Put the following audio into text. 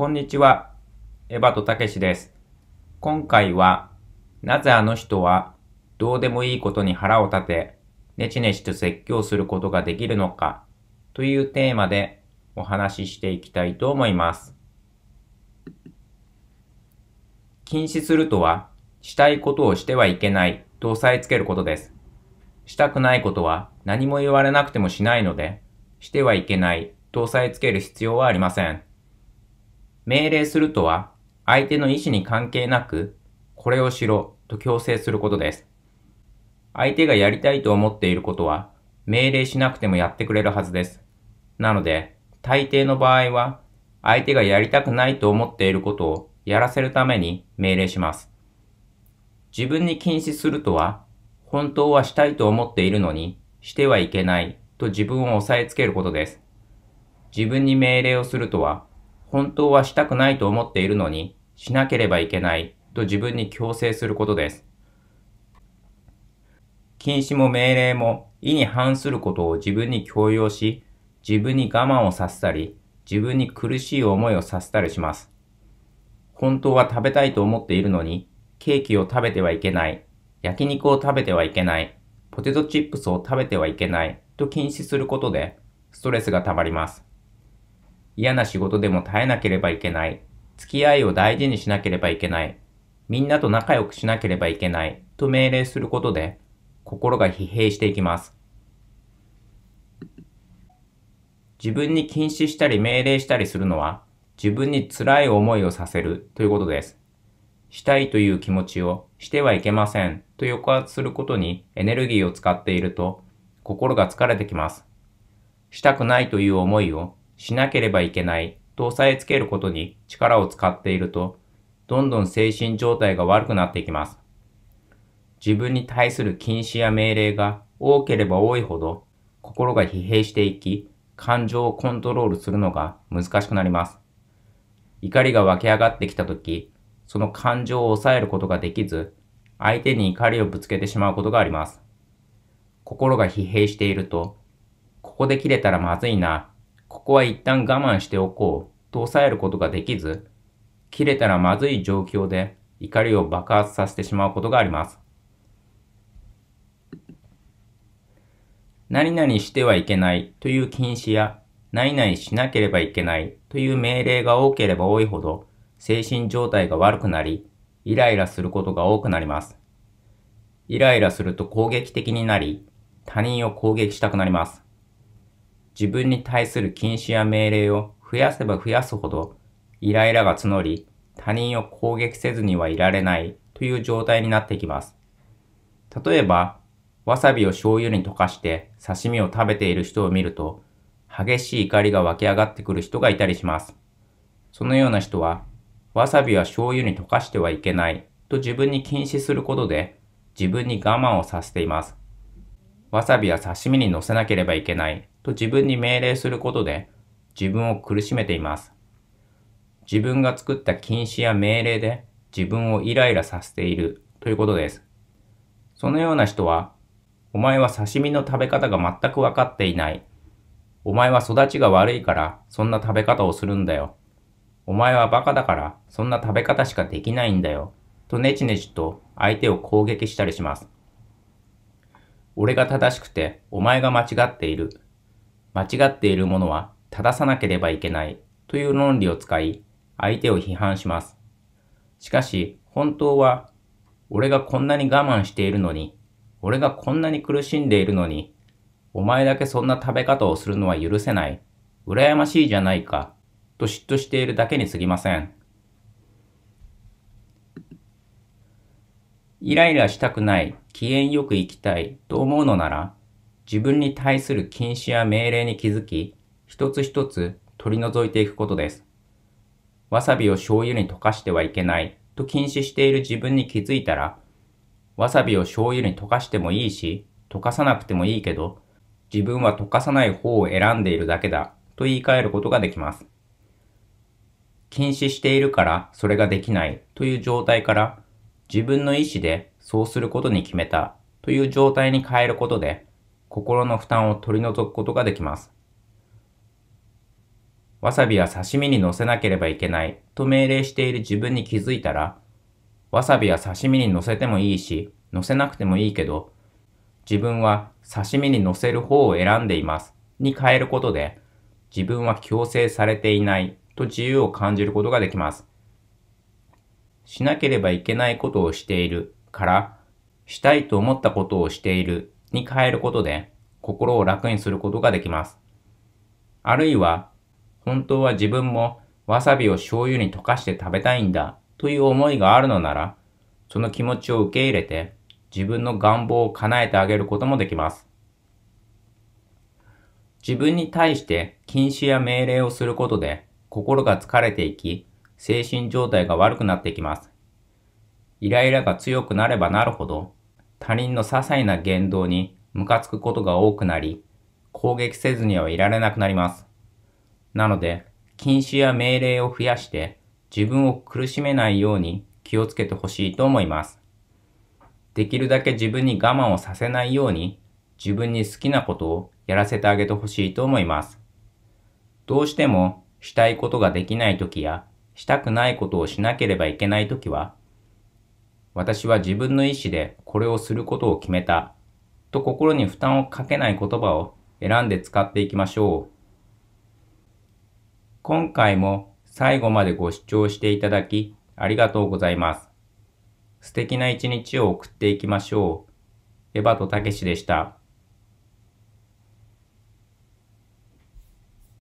こんにちは。エバとたけしです。今回は、なぜあの人はどうでもいいことに腹を立て、ネチネチと説教することができるのかというテーマでお話ししていきたいと思います。禁止するとは、したいことをしてはいけないと押さえつけることです。したくないことは何も言われなくてもしないので、してはいけないと押さえつける必要はありません。命令するとは、相手の意思に関係なく、これをしろと強制することです。相手がやりたいと思っていることは、命令しなくてもやってくれるはずです。なので、大抵の場合は、相手がやりたくないと思っていることをやらせるために命令します。自分に禁止するとは、本当はしたいと思っているのに、してはいけないと自分を押さえつけることです。自分に命令をするとは、本当はしたくないと思っているのに、しなければいけないと自分に強制することです。禁止も命令も意に反することを自分に強要し、自分に我慢をさせたり、自分に苦しい思いをさせたりします。本当は食べたいと思っているのに、ケーキを食べてはいけない、焼肉を食べてはいけない、ポテトチップスを食べてはいけないと禁止することで、ストレスが溜まります。嫌な仕事でも耐えなければいけない。付き合いを大事にしなければいけない。みんなと仲良くしなければいけない。と命令することで、心が疲弊していきます。自分に禁止したり命令したりするのは、自分に辛い思いをさせるということです。したいという気持ちをしてはいけませんと抑圧することにエネルギーを使っていると心が疲れてきます。したくないという思いをしなければいけないと押さえつけることに力を使っていると、どんどん精神状態が悪くなっていきます。自分に対する禁止や命令が多ければ多いほど、心が疲弊していき、感情をコントロールするのが難しくなります。怒りが湧き上がってきたとき、その感情を抑えることができず、相手に怒りをぶつけてしまうことがあります。心が疲弊していると、ここで切れたらまずいな、ここは一旦我慢しておこうと抑えることができず、切れたらまずい状況で怒りを爆発させてしまうことがあります。何々してはいけないという禁止や、何々しなければいけないという命令が多ければ多いほど、精神状態が悪くなり、イライラすることが多くなります。イライラすると攻撃的になり、他人を攻撃したくなります。自分に対する禁止や命令を増やせば増やすほどイライラが募り、他人を攻撃せずにはいられないという状態になってきます。例えば、わさびを醤油に溶かして刺身を食べている人を見ると、激しい怒りが湧き上がってくる人がいたりします。そのような人は、わさびは醤油に溶かしてはいけないと自分に禁止することで、自分に我慢をさせています。わさびは刺身に乗せなければいけないと自分に命令することで自分を苦しめています。自分が作った禁止や命令で自分をイライラさせているということです。そのような人は、お前は刺身の食べ方が全く分かっていない。お前は育ちが悪いからそんな食べ方をするんだよ。お前はバカだからそんな食べ方しかできないんだよ。とネチネチと相手を攻撃したりします。俺が正しくてお前が間違っている間違っているものは正さなければいけないという論理を使い、相手を批判します。しかし、本当は、俺がこんなに我慢しているのに、俺がこんなに苦しんでいるのに、お前だけそんな食べ方をするのは許せない、羨ましいじゃないか、と嫉妬しているだけにすぎません。イライラしたくない、機嫌よく生きたいと思うのなら、自分に対する禁止や命令に気づき、一つ一つ取り除いていくことです。わさびを醤油に溶かしてはいけないと禁止している自分に気づいたら、わさびを醤油に溶かしてもいいし、溶かさなくてもいいけど、自分は溶かさない方を選んでいるだけだと言い換えることができます。禁止しているからそれができないという状態から自分の意思でそうすることに決めたという状態に変えることで心の負担を取り除くことができます。わさびは刺身に乗せなければいけないと命令している自分に気づいたら、わさびは刺身に乗せてもいいし、乗せなくてもいいけど、自分は刺身に乗せる方を選んでいますに変えることで、自分は強制されていないと自由を感じることができます。しなければいけないことをしているから、したいと思ったことをしているに変えることで心を楽にすることができます。あるいは、本当は自分もわさびを醤油に溶かして食べたいんだという思いがあるのなら、その気持ちを受け入れて自分の願望を叶えてあげることもできます。自分に対して禁止や命令をすることで心が疲れていき、精神状態が悪くなってきます。イライラが強くなればなるほど他人の些細な言動にムカつくことが多くなり、攻撃せずにはいられなくなります。なので、禁止や命令を増やして自分を苦しめないように気をつけてほしいと思います。できるだけ自分に我慢をさせないように自分に好きなことをやらせてあげてほしいと思います。どうしてもしたいことができない時やしたくないことをしなければいけない時は私は自分の意思でこれをすることを決めたと心に負担をかけない言葉を選んで使っていきましょう。今回も最後までご視聴していただきありがとうございます。素敵な一日を送っていきましょう。エバとたけしでした。